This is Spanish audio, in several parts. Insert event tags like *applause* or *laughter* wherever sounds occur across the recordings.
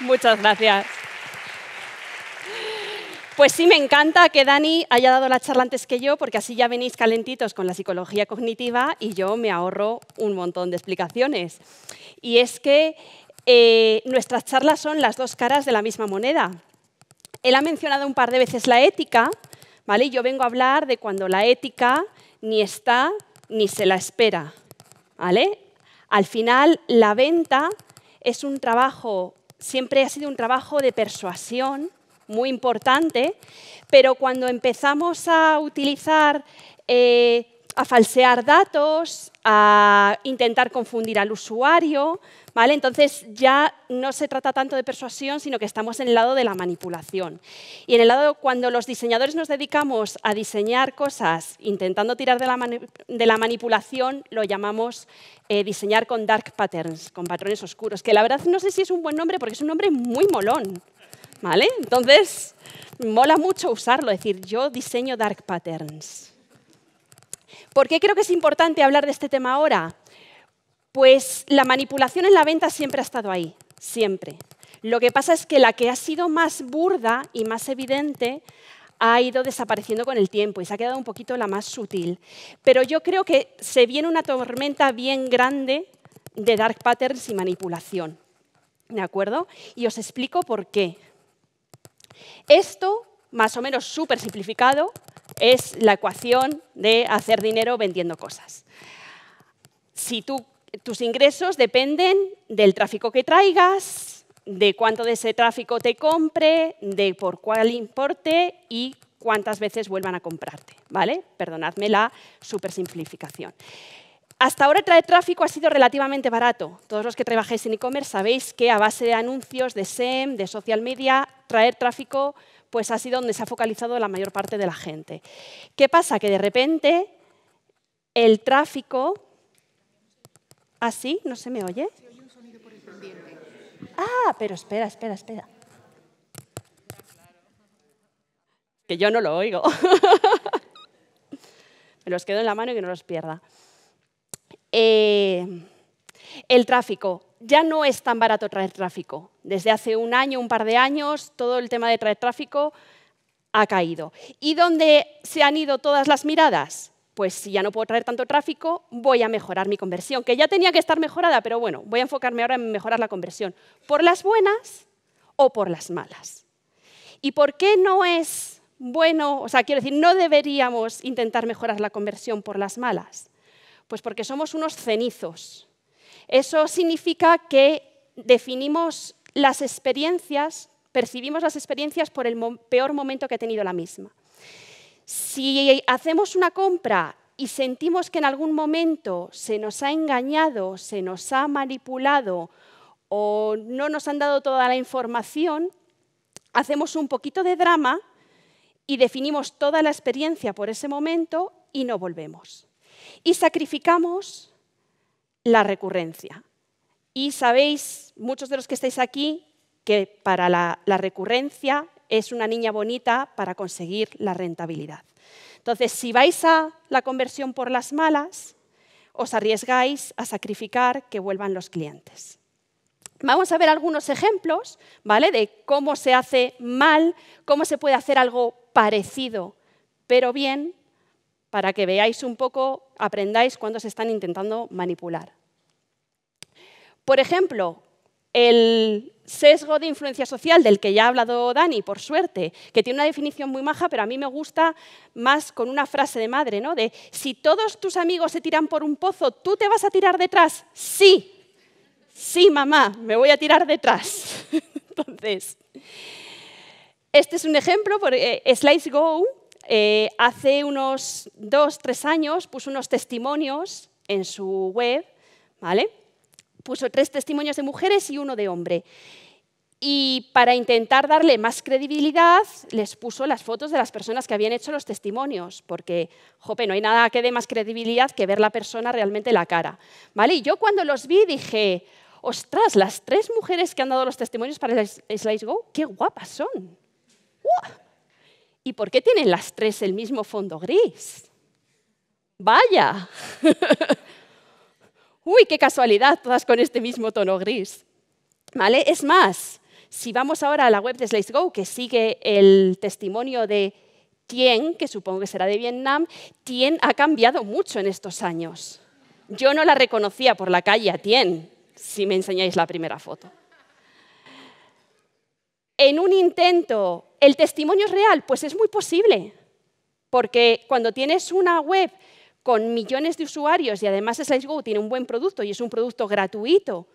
Muchas gracias. Pues sí, me encanta que Dani haya dado la charla antes que yo, porque así ya venís calentitos con la psicología cognitiva y yo me ahorro un montón de explicaciones. Y es que eh, nuestras charlas son las dos caras de la misma moneda. Él ha mencionado un par de veces la ética, ¿vale? yo vengo a hablar de cuando la ética ni está ni se la espera, ¿vale? Al final, la venta es un trabajo siempre ha sido un trabajo de persuasión muy importante, pero cuando empezamos a utilizar eh, a falsear datos, a intentar confundir al usuario, ¿vale? Entonces ya no se trata tanto de persuasión, sino que estamos en el lado de la manipulación. Y en el lado cuando los diseñadores nos dedicamos a diseñar cosas intentando tirar de la, manipulación, lo llamamos eh, diseñar con dark patterns, con patrones oscuros, que la verdad no sé si es un buen nombre porque es un nombre muy molón, ¿vale? Entonces mola mucho usarlo, decir yo diseño dark patterns. ¿Por qué creo que es importante hablar de este tema ahora? Pues la manipulación en la venta siempre ha estado ahí, siempre. Lo que pasa es que la que ha sido más burda y más evidente ha ido desapareciendo con el tiempo y se ha quedado un poquito la más sutil. Pero yo creo que se viene una tormenta bien grande de dark patterns y manipulación. ¿De acuerdo? Y os explico por qué. Esto más o menos súper simplificado, es la ecuación de hacer dinero vendiendo cosas. Si tus ingresos dependen del tráfico que traigas, de cuánto de ese tráfico te compre, de por cuál importe y cuántas veces vuelvan a comprarte, ¿vale? Perdonadme la simplificación. Hasta ahora traer tráfico ha sido relativamente barato. Todos los que trabajáis en e-commerce sabéis que a base de anuncios, de SEM, de social media, traer tráfico pues ha sido donde se ha focalizado la mayor parte de la gente. ¿Qué pasa? Que de repente el tráfico... ¿Así? ¿Ah, ¿No se me oye? Ah, pero espera, espera, espera. Que yo no lo oigo. *laughs* me los quedo en la mano y que no los pierda. Eh... El tráfico. Ya no es tan barato traer tráfico. Desde hace un año, un par de años, todo el tema de traer tráfico ha caído. ¿Y dónde se han ido todas las miradas? Pues si ya no puedo traer tanto tráfico, voy a mejorar mi conversión, que ya tenía que estar mejorada, pero bueno, voy a enfocarme ahora en mejorar la conversión. ¿Por las buenas o por las malas? ¿Y por qué no es bueno, o sea, quiero decir, no deberíamos intentar mejorar la conversión por las malas? Pues porque somos unos cenizos. Eso significa que definimos las experiencias, percibimos las experiencias por el peor momento que ha tenido la misma. Si hacemos una compra y sentimos que en algún momento se nos ha engañado, se nos ha manipulado o no nos han dado toda la información, hacemos un poquito de drama y definimos toda la experiencia por ese momento y no volvemos. Y sacrificamos la recurrencia. Y sabéis, muchos de los que estáis aquí, que para la, recurrencia es una niña bonita para conseguir la rentabilidad. Entonces, si vais a la conversión por las malas, os arriesgáis a sacrificar que vuelvan los clientes. Vamos a ver algunos ejemplos, ¿vale? De cómo se hace mal, cómo se puede hacer algo parecido, pero bien, para que veáis un poco, aprendáis cuando se están intentando manipular. Por ejemplo, el sesgo de influencia social del que ya ha hablado Dani, por suerte, que tiene una definición muy maja, pero a mí me gusta más con una frase de madre, ¿no? De si todos tus amigos se tiran por un pozo, ¿tú te vas a tirar detrás? Sí, sí, mamá, me voy a tirar detrás. *laughs* Entonces, este es un ejemplo, porque eh, Slice Go eh, hace unos dos, tres años puso unos testimonios en su web, ¿vale? puso tres testimonios de mujeres y uno de hombre. Y para intentar darle más credibilidad, les puso las fotos de las personas que habían hecho los testimonios, porque, jope, no hay nada que dé más credibilidad que ver la persona realmente la cara. ¿Vale? Y yo cuando los vi dije, ostras, las tres mujeres que han dado los testimonios para el Slice Go, qué guapas son. ¿Y por qué tienen las tres el mismo fondo gris? Vaya. *laughs* uy, qué casualidad, todas con este mismo tono gris. ¿Vale? Es más, si vamos ahora a la web de SliceGo, Go, que sigue el testimonio de Tien, que supongo que será de Vietnam, Tien ha cambiado mucho en estos años. Yo no la reconocía por la calle a Tien, si me enseñáis la primera foto. En un intento, ¿el testimonio es real? Pues es muy posible, porque cuando tienes una web con millones de usuarios y además SliceGo tiene un buen producto y es un producto gratuito,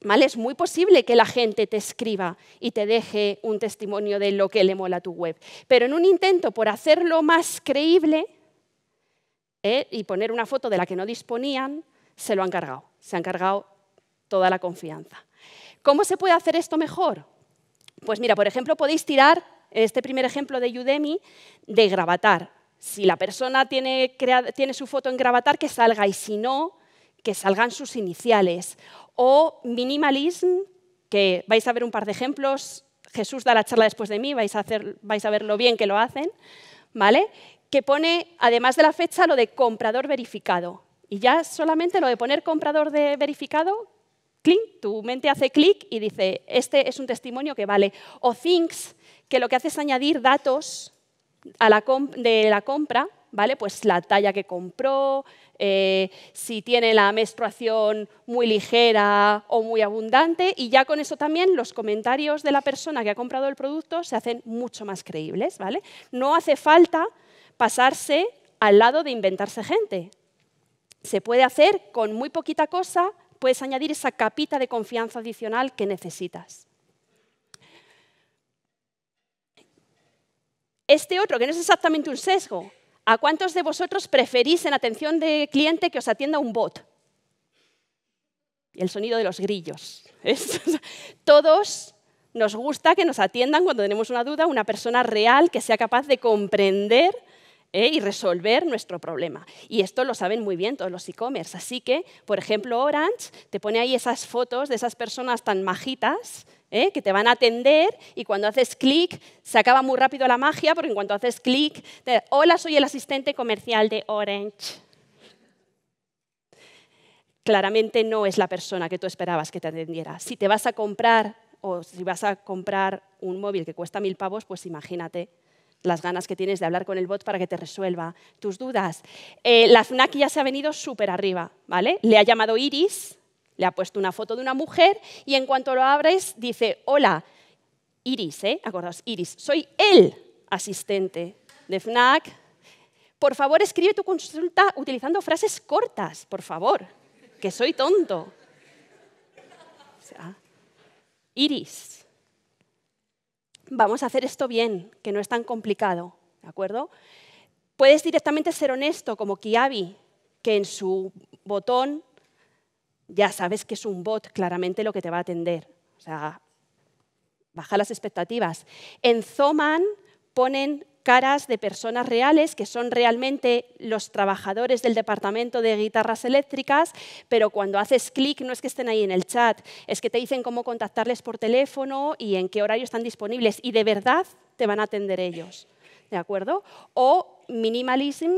Es muy posible que la gente te escriba y te deje un testimonio de lo que le mola tu web. Pero en un intento por hacerlo más creíble ¿eh? y poner una foto de la que no disponían, se lo han cargado. Se han cargado toda la confianza. ¿Cómo se puede hacer esto mejor? Pues mira, por ejemplo, podéis tirar, este primer ejemplo de Udemy, de Gravatar. Si la persona tiene, su foto en Gravatar, que salga, y si no, que salgan sus iniciales. O minimalism, que vais a ver un par de ejemplos. Jesús da la charla después de mí, vais a, hacer, vais a ver lo bien que lo hacen, ¿vale? Que pone, además de la fecha, lo de comprador verificado. Y ya solamente lo de poner comprador de verificado, clic, tu mente hace clic y dice, este es un testimonio que vale. O things, que lo que hace es añadir datos de la compra, ¿vale? Pues la talla que compró, eh, si tiene la menstruación muy ligera o muy abundante, y ya con eso también los comentarios de la persona que ha comprado el producto se hacen mucho más creíbles, ¿vale? No hace falta pasarse al lado de inventarse gente. Se puede hacer con muy poquita cosa, puedes añadir esa capita de confianza adicional que necesitas. Este otro, que no es exactamente un sesgo, ¿a cuántos de vosotros preferís en atención de cliente que os atienda un bot? Y el sonido de los grillos. *laughs* Todos nos gusta que nos atiendan cuando tenemos una duda una persona real que sea capaz de comprender eh, y resolver nuestro problema. Y esto lo saben muy bien todos los e-commerce. Así que, por ejemplo, Orange te pone ahí esas fotos de esas personas tan majitas ¿eh? que te van a atender y cuando haces clic se acaba muy rápido la magia porque en cuanto haces clic, hola, soy el asistente comercial de Orange. Claramente no es la persona que tú esperabas que te atendiera. Si te vas a comprar o si vas a comprar un móvil que cuesta mil pavos, pues imagínate las ganas que tienes de hablar con el bot para que te resuelva tus dudas. Eh, la FNAC ya se ha venido súper arriba, ¿vale? Le ha llamado Iris, le ha puesto una foto de una mujer y en cuanto lo abres dice, hola, Iris, ¿eh? Acordaos, Iris, soy el asistente de FNAC. Por favor, escribe tu consulta utilizando frases cortas, por favor, que soy tonto. Iris, vamos a hacer esto bien, que no es tan complicado, ¿de acuerdo? Puedes directamente ser honesto, como Kiabi, que en su botón ya sabes que es un bot claramente lo que te va a atender. O sea, baja las expectativas. En Zoman ponen caras de personas reales que son realmente los trabajadores del departamento de guitarras eléctricas, pero cuando haces clic no es que estén ahí en el chat, es que te dicen cómo contactarles por teléfono y en qué horario están disponibles y de verdad te van a atender ellos. ¿De acuerdo? O Minimalism,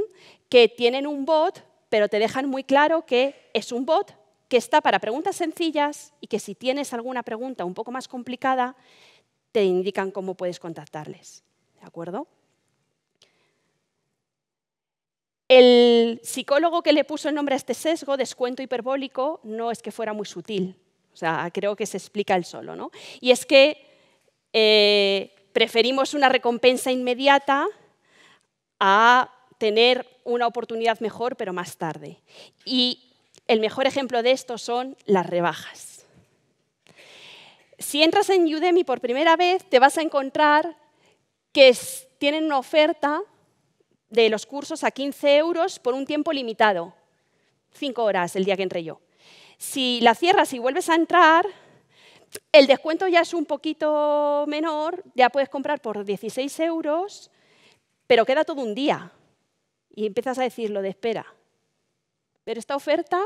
que tienen un bot, pero te dejan muy claro que es un bot que está para preguntas sencillas y que si tienes alguna pregunta un poco más complicada, te indican cómo puedes contactarles. ¿De acuerdo? El psicólogo que le puso el nombre a este sesgo, descuento hiperbólico, no es que fuera muy sutil. O sea, creo que se explica él solo. ¿no? Y es que eh, preferimos una recompensa inmediata a tener una oportunidad mejor, pero más tarde. Y el mejor ejemplo de esto son las rebajas. Si entras en Udemy por primera vez, te vas a encontrar que tienen una oferta de los cursos a 15 euros por un tiempo limitado, 5 horas el día que entré yo. Si la cierras y vuelves a entrar, el descuento ya es un poquito menor, ya puedes comprar por 16 euros, pero queda todo un día. Y empiezas a decirlo de espera, pero esta oferta,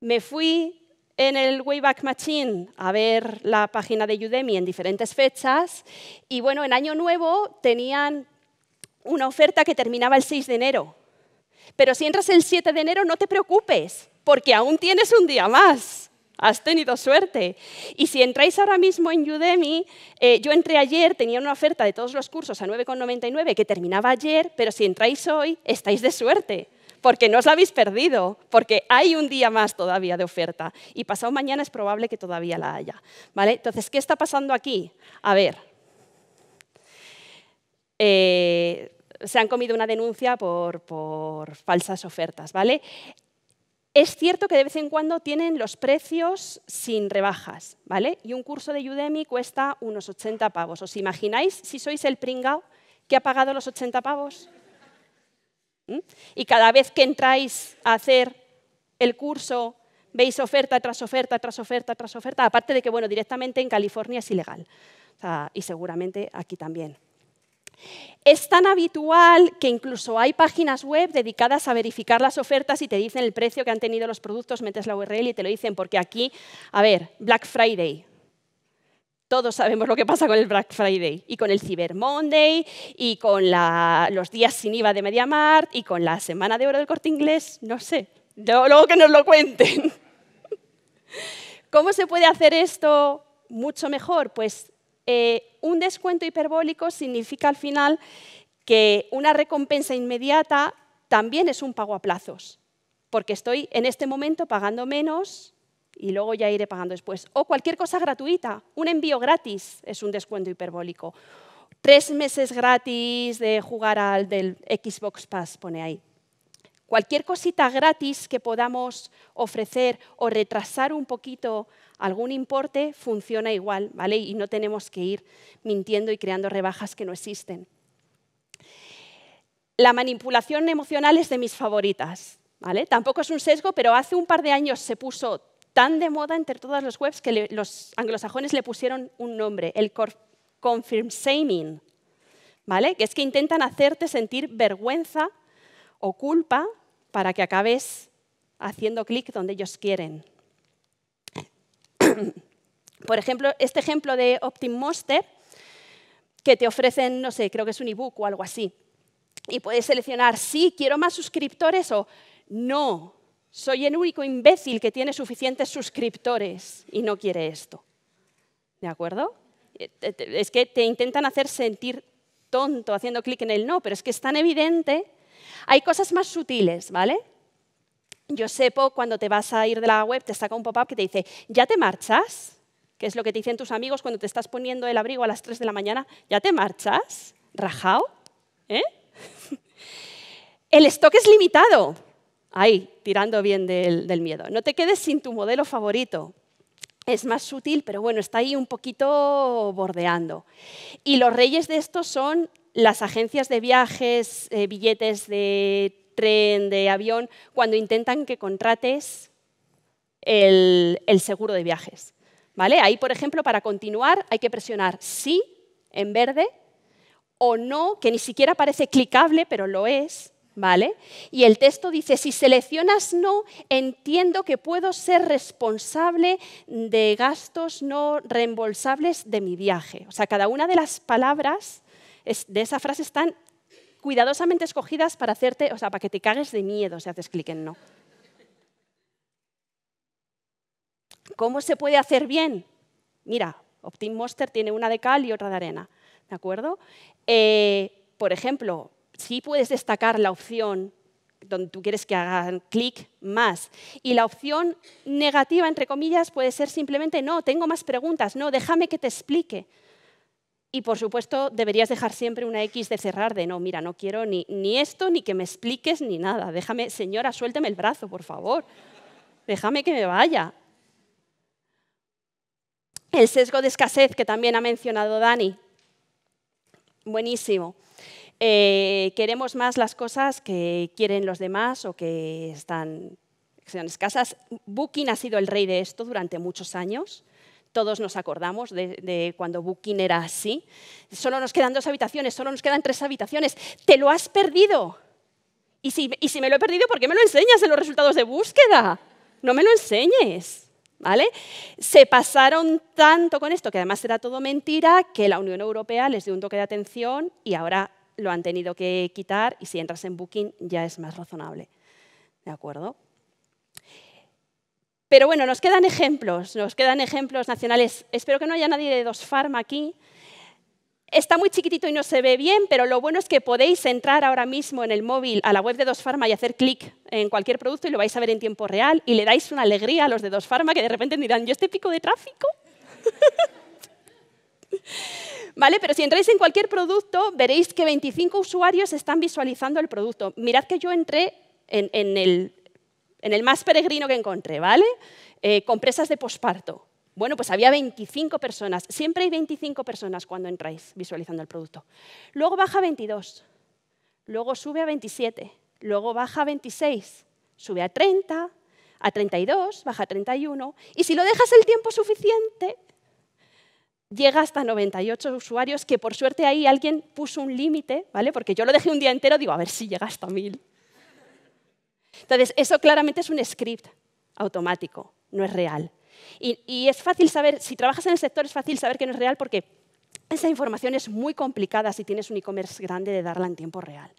me fui en el Wayback Machine a ver la página de Udemy en diferentes fechas y bueno, en Año Nuevo tenían una oferta que terminaba el 6 de enero. Pero si entras el 7 de enero no te preocupes, porque aún tienes un día más. Has tenido suerte. Y si entráis ahora mismo en Udemy, eh, yo entré ayer, tenía una oferta de todos los cursos a 9,99 que terminaba ayer, pero si entráis hoy, estáis de suerte, porque no os la habéis perdido, porque hay un día más todavía de oferta y pasado mañana es probable que todavía la haya. ¿vale? Entonces, ¿qué está pasando aquí? A ver, eh, se han comido una denuncia por, falsas ofertas. ¿vale? Es cierto que de vez en cuando tienen los precios sin rebajas, ¿vale? Y un curso de Udemy cuesta unos 80 pavos. ¿Os imagináis si sois el pringao que ha pagado los 80 pavos? Y cada vez que entráis a hacer el curso, veis oferta tras oferta, tras oferta, tras oferta, aparte de que, bueno, directamente en California es ilegal y seguramente aquí también. Es tan habitual que incluso hay páginas web dedicadas a verificar las ofertas y te dicen el precio que han tenido los productos, metes la URL y te lo dicen, porque aquí, a ver, Black Friday, todos sabemos lo que pasa con el Black Friday y con el Cyber Monday y con los días sin IVA de MediaMart y con la Semana de Oro del Corte Inglés, no sé, luego que nos lo cuenten. *laughs* ¿Cómo se puede hacer esto mucho mejor? Pues eh, un descuento hiperbólico significa al final que una recompensa inmediata también es un pago a plazos, porque estoy en este momento pagando menos y luego ya iré pagando después. O cualquier cosa gratuita, un envío gratis es un descuento hiperbólico. Tres meses gratis de jugar al del Xbox Pass, pone ahí. Cualquier cosita gratis que podamos ofrecer o retrasar un poquito algún importe funciona igual, ¿vale? Y no tenemos que ir mintiendo y creando rebajas que no existen. La manipulación emocional es de mis favoritas, ¿vale? Tampoco es un sesgo, pero hace un par de años se puso tan de moda entre todas las webs que los anglosajones le pusieron un nombre, el confirm shaming, ¿vale? Que es que intentan hacerte sentir vergüenza o culpa para que acabes haciendo clic donde ellos quieren. *clears throat* Por ejemplo, este ejemplo de Optim Monster, que te ofrecen, no sé, creo que es un ebook o algo así. Y puedes seleccionar, sí, quiero más suscriptores o no, soy el único imbécil que tiene suficientes suscriptores y no quiere esto. ¿De acuerdo? Eh, es que te intentan hacer sentir tonto haciendo clic en el no, pero es que es tan evidente. Hay cosas más sutiles, ¿vale? Yo sepo cuando te vas a ir de la web, te saca un pop-up que te dice, ¿ya te marchas? Que es lo que te dicen tus amigos cuando te estás poniendo el abrigo a las 3 de la mañana, ¿ya te marchas? Rajao. ¿Eh? *laughs* el stock es limitado ahí, tirando bien del, miedo. No te quedes sin tu modelo favorito, es más sutil, pero bueno, está ahí un poquito bordeando. Y los reyes de esto son las agencias de viajes, eh, billetes de tren, de avión, cuando intentan que contrates el, seguro de viajes. Ahí, por ejemplo, para continuar hay que presionar sí en verde o no, que ni siquiera parece clicable, pero lo es, ¿Vale? Y el texto dice, si seleccionas no, entiendo que puedo ser responsable de gastos no reembolsables de mi viaje. O sea, cada una de las palabras de esa frase están cuidadosamente escogidas para hacerte, o sea, para que te cagues de miedo si haces clic en no. ¿Cómo se puede hacer bien? Mira, Optim Monster tiene una de cal y otra de arena, ¿de acuerdo? Eh, por ejemplo, sí puedes destacar la opción donde tú quieres que hagan clic más. Y la opción negativa, entre comillas, puede ser simplemente, no, tengo más preguntas, no, déjame que te explique. Y por supuesto, deberías dejar siempre una X de cerrar de, no, mira, no quiero ni, ni esto, ni que me expliques, ni nada. Déjame, señora, suélteme el brazo, por favor. Déjame que me vaya. El sesgo de escasez que también ha mencionado Dani. Buenísimo. Eh, queremos más las cosas que quieren los demás o que están escasas. Booking ha sido el rey de esto durante muchos años. Todos nos acordamos de, cuando Booking era así. Solo nos quedan dos habitaciones, solo nos quedan tres habitaciones. ¡Te lo has perdido! Y si, y si me lo he perdido, ¿por qué me lo enseñas en los resultados de búsqueda? No me lo enseñes. ¿Vale? Se pasaron tanto con esto, que además era todo mentira, que la Unión Europea les dio un toque de atención y ahora lo han tenido que quitar y si entras en Booking ya es más razonable. ¿De acuerdo? Pero bueno, nos quedan ejemplos, nos quedan ejemplos nacionales. Espero que no haya nadie de Dos Pharma aquí. Está muy chiquitito y no se ve bien, pero lo bueno es que podéis entrar ahora mismo en el móvil a la web de Dos Pharma y hacer clic en cualquier producto y lo vais a ver en tiempo real y le dais una alegría a los de Dos Pharma que de repente dirán, ¿yo este pico de tráfico? *laughs* ¿Vale? Pero si entráis en cualquier producto, veréis que 25 usuarios están visualizando el producto. Mirad que yo entré en, el, más peregrino que encontré, ¿vale? Eh, compresas de posparto. Bueno, pues había 25 personas. Siempre hay 25 personas cuando entráis visualizando el producto. Luego baja a 22, luego sube a 27, luego baja a 26, sube a 30, a 32, baja a 31. Y si lo dejas el tiempo suficiente, llega hasta 98 usuarios, que por suerte ahí alguien puso un límite, ¿vale? Porque yo lo dejé un día entero, digo, a ver si llega hasta 1000. Entonces, eso claramente es un script automático, no es real. Y, y, es fácil saber, si trabajas en el sector es fácil saber que no es real porque esa información es muy complicada si tienes un e-commerce grande de darla en tiempo real.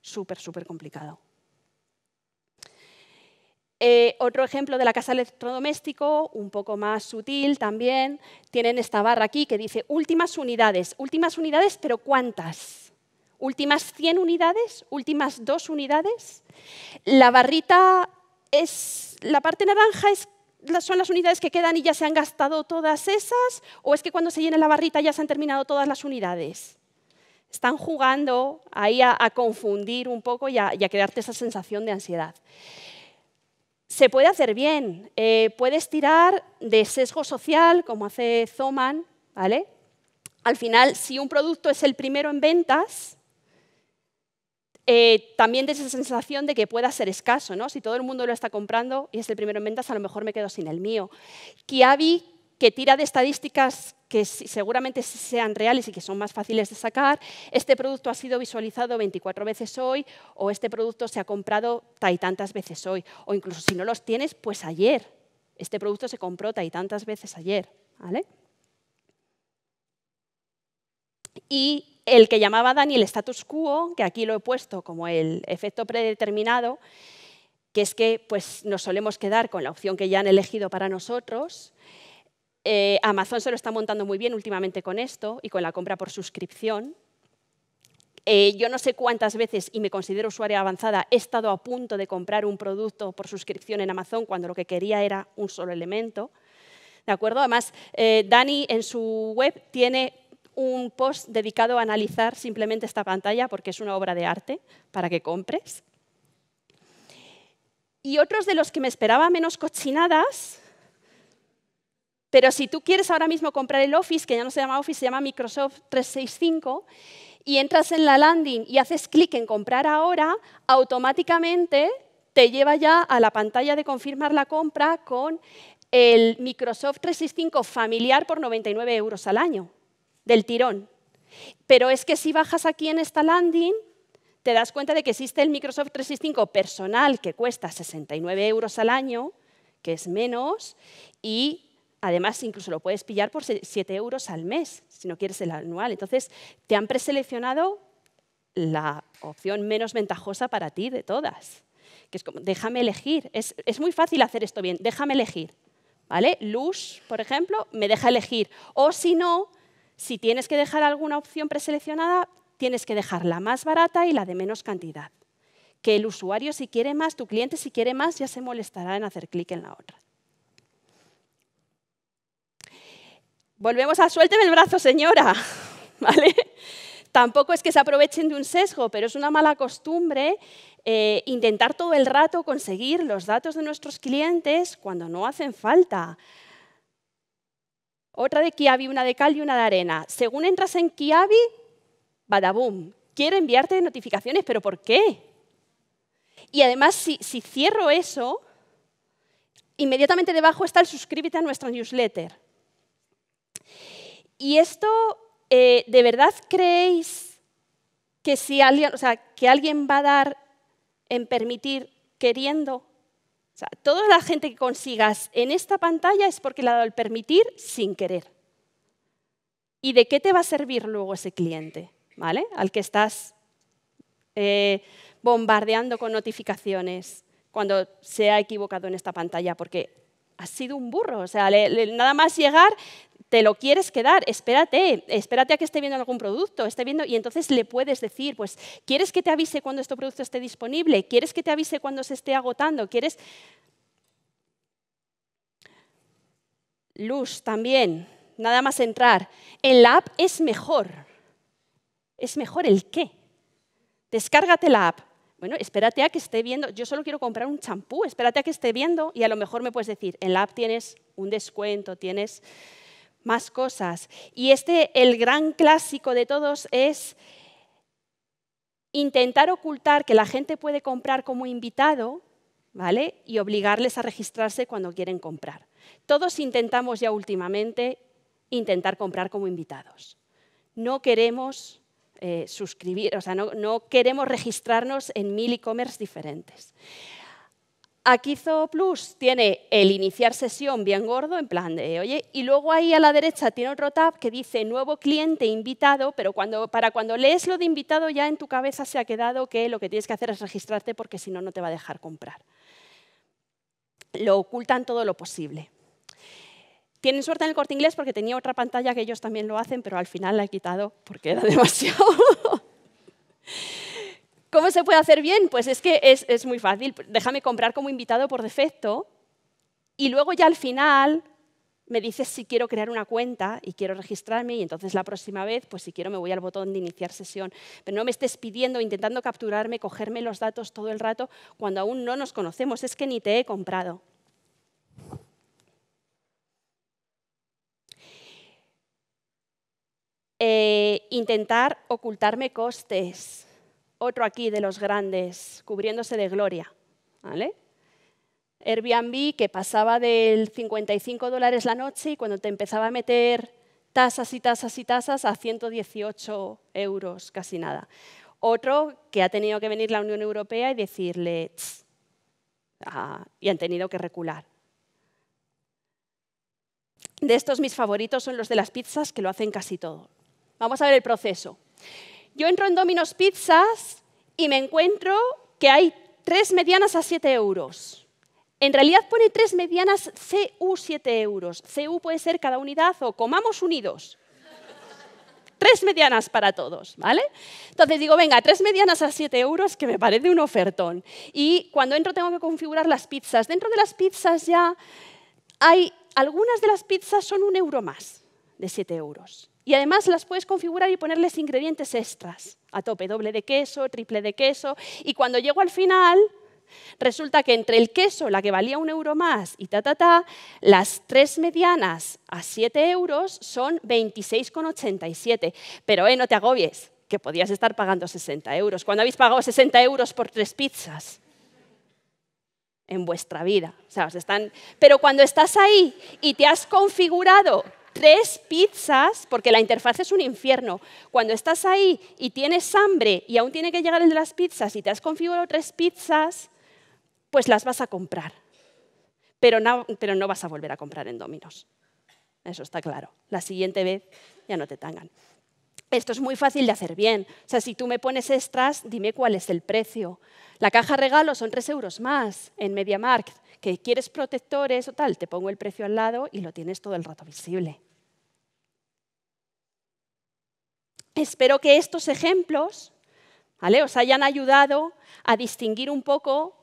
Súper, súper complicado. Eh, otro ejemplo de la casa electrodoméstico, un poco más sutil también, tienen esta barra aquí que dice últimas unidades, últimas unidades, pero ¿cuántas? Últimas 100 unidades, últimas 2 unidades. La barrita es, la parte naranja es, son las unidades que quedan y ya se han gastado todas esas, o es que cuando se llene la barrita ya se han terminado todas las unidades. Están jugando ahí a, confundir un poco y a, y a crearte esa sensación de ansiedad se puede hacer bien. Eh, puedes tirar de sesgo social, como hace Zoman, ¿vale? Al final, si un producto es el primero en ventas, eh, también tienes esa sensación de que pueda ser escaso, ¿no? Si todo el mundo lo está comprando y es el primero en ventas, a lo mejor me quedo sin el mío. Kiabi que tira de estadísticas que seguramente sean reales y que son más fáciles de sacar, este producto ha sido visualizado 24 veces hoy o este producto se ha comprado ta y tantas veces hoy o incluso si no los tienes, pues ayer. Este producto se compró ta y tantas veces ayer. Y el que llamaba Daniel status quo, que aquí lo he puesto como el efecto predeterminado, que es que pues, nos solemos quedar con la opción que ya han elegido para nosotros eh, Amazon se lo está montando muy bien últimamente con esto y con la compra por suscripción. Eh, yo no sé cuántas veces, y me considero usuaria avanzada, he estado a punto de comprar un producto por suscripción en Amazon cuando lo que quería era un solo elemento. ¿De acuerdo? Además, eh, Dani en su web tiene un post dedicado a analizar simplemente esta pantalla porque es una obra de arte para que compres. Y otros de los que me esperaba menos cochinadas pero si tú quieres ahora mismo comprar el Office, que ya no se llama Office, se llama Microsoft 365, y entras en la landing y haces clic en comprar ahora, automáticamente te lleva ya a la pantalla de confirmar la compra con el Microsoft 365 familiar por 99 euros al año, del tirón. Pero es que si bajas aquí en esta landing, te das cuenta de que existe el Microsoft 365 personal que cuesta 69 euros al año, que es menos, y Además, incluso lo puedes pillar por 7 euros al mes, si no quieres el anual. Entonces, te han preseleccionado la opción menos ventajosa para ti de todas, que es como, déjame elegir. Es, es muy fácil hacer esto bien, déjame elegir. ¿Vale? Luz, por ejemplo, me deja elegir. O si no, si tienes que dejar alguna opción preseleccionada, tienes que dejar la más barata y la de menos cantidad. Que el usuario, si quiere más, tu cliente, si quiere más, ya se molestará en hacer clic en la otra. Volvemos a suélteme el brazo, señora. *laughs* ¿Vale? Tampoco es que se aprovechen de un sesgo, pero es una mala costumbre eh, intentar todo el rato conseguir los datos de nuestros clientes cuando no hacen falta. Otra de Kiabi, una de cal y una de arena. Según entras en Kiabi, boom, quiero enviarte notificaciones, pero ¿por qué? Y además, si, cierro eso, inmediatamente debajo está el suscríbete a nuestra newsletter. Y esto, eh, ¿de verdad creéis que si alguien, o sea, que alguien va a dar en permitir queriendo? toda la gente que consigas en esta pantalla es porque le ha dado el permitir sin querer. ¿Y de qué te va a servir luego ese cliente? ¿Vale? Al que estás eh, bombardeando con notificaciones cuando se ha equivocado en esta pantalla, porque ha sido un burro. O sea, nada más llegar te lo quieres quedar, espérate, espérate a que esté viendo algún producto, esté viendo y entonces le puedes decir, pues, ¿quieres que te avise cuando este producto esté disponible? ¿Quieres que te avise cuando se esté agotando? ¿Quieres luz también? Nada más entrar. En la app es mejor. Es mejor el qué. Descárgate la app. Bueno, espérate a que esté viendo, yo solo quiero comprar un champú, espérate a que esté viendo y a lo mejor me puedes decir, en la app tienes un descuento, tienes más cosas. Y este, el gran clásico de todos es intentar ocultar que la gente puede comprar como invitado, ¿vale? Y obligarles a registrarse cuando quieren comprar. Todos intentamos ya últimamente intentar comprar como invitados. No queremos eh, suscribir, o sea, no, no queremos registrarnos en mil e-commerce diferentes. Aquí Plus tiene el iniciar sesión bien gordo, en plan de, oye, y luego ahí a la derecha tiene otro tab que dice nuevo cliente invitado, pero para cuando lees lo de invitado ya en tu cabeza se ha quedado que lo que tienes que hacer es registrarte porque si no, no te va a dejar comprar. Lo ocultan todo lo posible. Tienen suerte en el corte inglés porque tenía otra pantalla que ellos también lo hacen, pero al final la he quitado porque era *laughs* demasiado. ¿Cómo se puede hacer bien? Pues es que es, muy fácil. Déjame comprar como invitado por defecto y luego ya al final me dices si quiero crear una cuenta y quiero registrarme y entonces la próxima vez, pues si quiero me voy al botón de iniciar sesión. Pero no me estés pidiendo, intentando capturarme, cogerme los datos todo el rato cuando aún no nos conocemos. Es que ni te he comprado. Eh, intentar ocultarme costes otro aquí de los grandes, cubriéndose de gloria. ¿Vale? Airbnb que pasaba del 55 dólares la noche y cuando te empezaba a meter tasas y tasas y tasas a 118 euros, casi nada. Otro que ha tenido que venir la Unión Europea y decirle, ah", y han tenido que recular. De estos mis favoritos son los de las pizzas que lo hacen casi todo. Vamos a ver el proceso. Yo entro en Domino's Pizzas y me encuentro que hay tres medianas a 7 euros. En realidad pone tres medianas CU 7 euros. CU puede ser cada unidad o comamos unidos. tres medianas para todos, ¿vale? Entonces digo, venga, tres medianas a 7 euros, que me parece un ofertón. Y cuando entro tengo que configurar las pizzas. Dentro de las pizzas ya hay, algunas de las pizzas son un euro más de 7 euros. Y además las puedes configurar y ponerles ingredientes extras a tope, doble de queso, triple de queso. Y cuando llego al final, resulta que entre el queso, la que valía un euro más, y ta, ta, ta, las tres medianas a 7 euros son 26,87. Pero eh, no te agobies, que podías estar pagando 60 euros. Cuando habéis pagado 60 euros por tres pizzas? en vuestra vida. O sea, están... Pero cuando estás ahí y te has configurado tres pizzas, porque la interfaz es un infierno. Cuando estás ahí y tienes hambre y aún tiene que llegar el de las pizzas y te has configurado tres pizzas, pues las vas a comprar. Pero no, no vas a volver a comprar en Dominos. Eso está claro. La siguiente vez ya no te tangan. Esto es muy fácil de hacer bien. O sea, si tú me pones extras, dime cuál es el precio. La caja regalo son tres euros más en MediaMarkt que quieres protectores o tal, te pongo el precio al lado y lo tienes todo el rato visible. Espero que estos ejemplos os hayan ayudado a distinguir un poco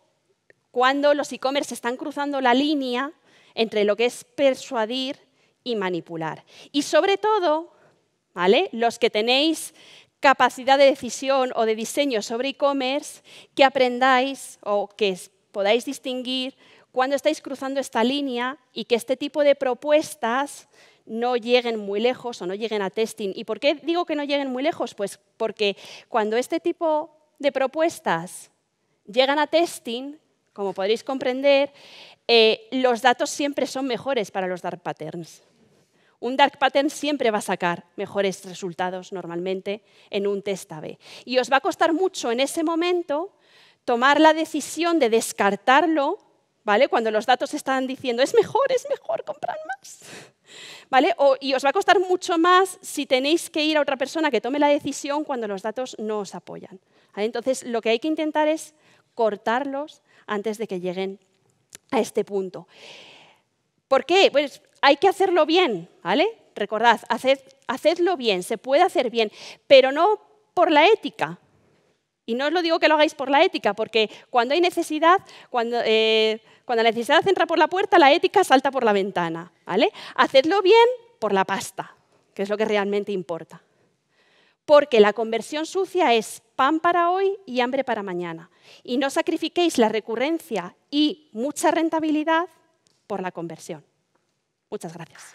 cuando los e-commerce están cruzando la línea entre lo que es persuadir y manipular. Y sobre todo, ¿vale? los que tenéis capacidad de decisión o de diseño sobre e-commerce, que aprendáis o que podáis distinguir cuando estáis cruzando esta línea y que este tipo de propuestas no lleguen muy lejos o no lleguen a testing. ¿Y por qué digo que no lleguen muy lejos? Pues porque cuando este tipo de propuestas llegan a testing, como podréis comprender, eh, los datos siempre son mejores para los dark patterns. Un dark pattern siempre va a sacar mejores resultados normalmente en un test A-B. Y os va a costar mucho en ese momento tomar la decisión de descartarlo cuando los datos están diciendo, es mejor, es mejor, comprar más. *laughs* ¿Vale? y os va a costar mucho más si tenéis que ir a otra persona que tome la decisión cuando los datos no os apoyan. Entonces, lo que hay que intentar es cortarlos antes de que lleguen a este punto. ¿Por qué? Pues hay que hacerlo bien, ¿vale? Recordad, hacedlo bien, se puede hacer bien, pero no por la ética, y no os lo digo que lo hagáis por la ética, porque cuando hay necesidad, cuando, eh, la necesidad entra por la puerta, la ética salta por la ventana. Hacedlo bien por la pasta, que es lo que realmente importa. Porque la conversión sucia es pan para hoy y hambre para mañana. Y no sacrifiquéis la recurrencia y mucha rentabilidad por la conversión. Muchas gracias.